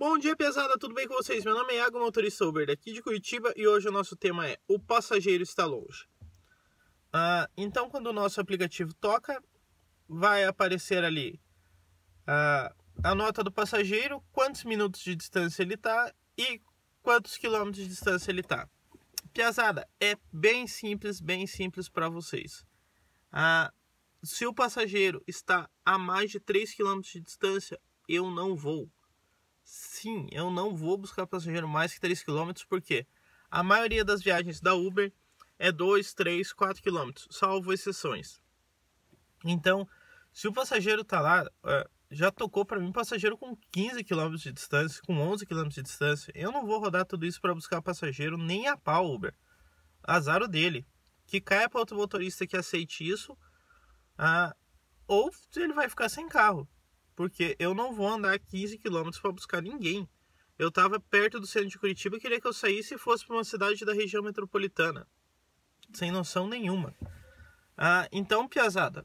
Bom dia, pesada, tudo bem com vocês? Meu nome é Iago, motorista Uber daqui de Curitiba e hoje o nosso tema é O passageiro está longe. Ah, então, quando o nosso aplicativo toca, vai aparecer ali ah, a nota do passageiro, quantos minutos de distância ele está e quantos quilômetros de distância ele está. Piazada, é bem simples, bem simples para vocês. Ah, se o passageiro está a mais de 3 km de distância, eu não vou sim, eu não vou buscar passageiro mais que 3 km, porque a maioria das viagens da Uber é 2, 3, 4 km, salvo exceções. Então, se o passageiro está lá, é, já tocou para mim passageiro com 15 km de distância, com 11 km de distância. Eu não vou rodar tudo isso para buscar passageiro nem a pau Uber. Azar o dele. Que caia para outro motorista que aceite isso, ah, ou ele vai ficar sem carro. Porque eu não vou andar 15 quilômetros para buscar ninguém. Eu estava perto do centro de Curitiba e queria que eu saísse e fosse para uma cidade da região metropolitana. Sem noção nenhuma. Ah, então, Piazada,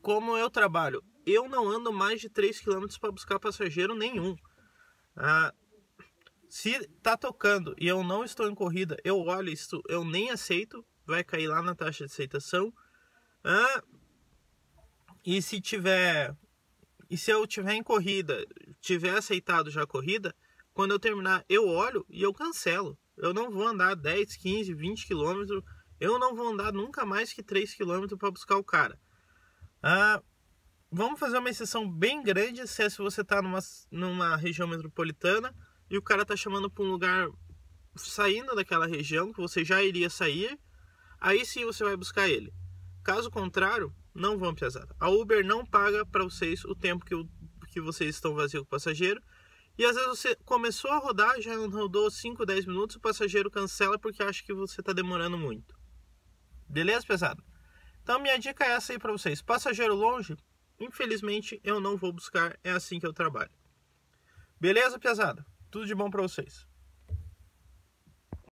como eu trabalho, eu não ando mais de 3 km para buscar passageiro nenhum. Ah, se tá tocando e eu não estou em corrida, eu olho isso, eu nem aceito, vai cair lá na taxa de aceitação. Ah, e se tiver e se eu tiver em corrida, tiver aceitado já a corrida, quando eu terminar, eu olho e eu cancelo. Eu não vou andar 10, 15, 20 quilômetros. Eu não vou andar nunca mais que 3 quilômetros para buscar o cara. Ah, vamos fazer uma exceção bem grande se é se você está numa, numa região metropolitana e o cara está chamando para um lugar saindo daquela região que você já iria sair. Aí sim você vai buscar ele. Caso contrário, não vão pesar. A Uber não paga para vocês o tempo que, o, que vocês estão vazio com o passageiro. E às vezes você começou a rodar, já rodou 5, 10 minutos, o passageiro cancela porque acha que você está demorando muito. Beleza, pesado? Então minha dica é essa aí para vocês. Passageiro longe, infelizmente eu não vou buscar, é assim que eu trabalho. Beleza, pesado? Tudo de bom para vocês.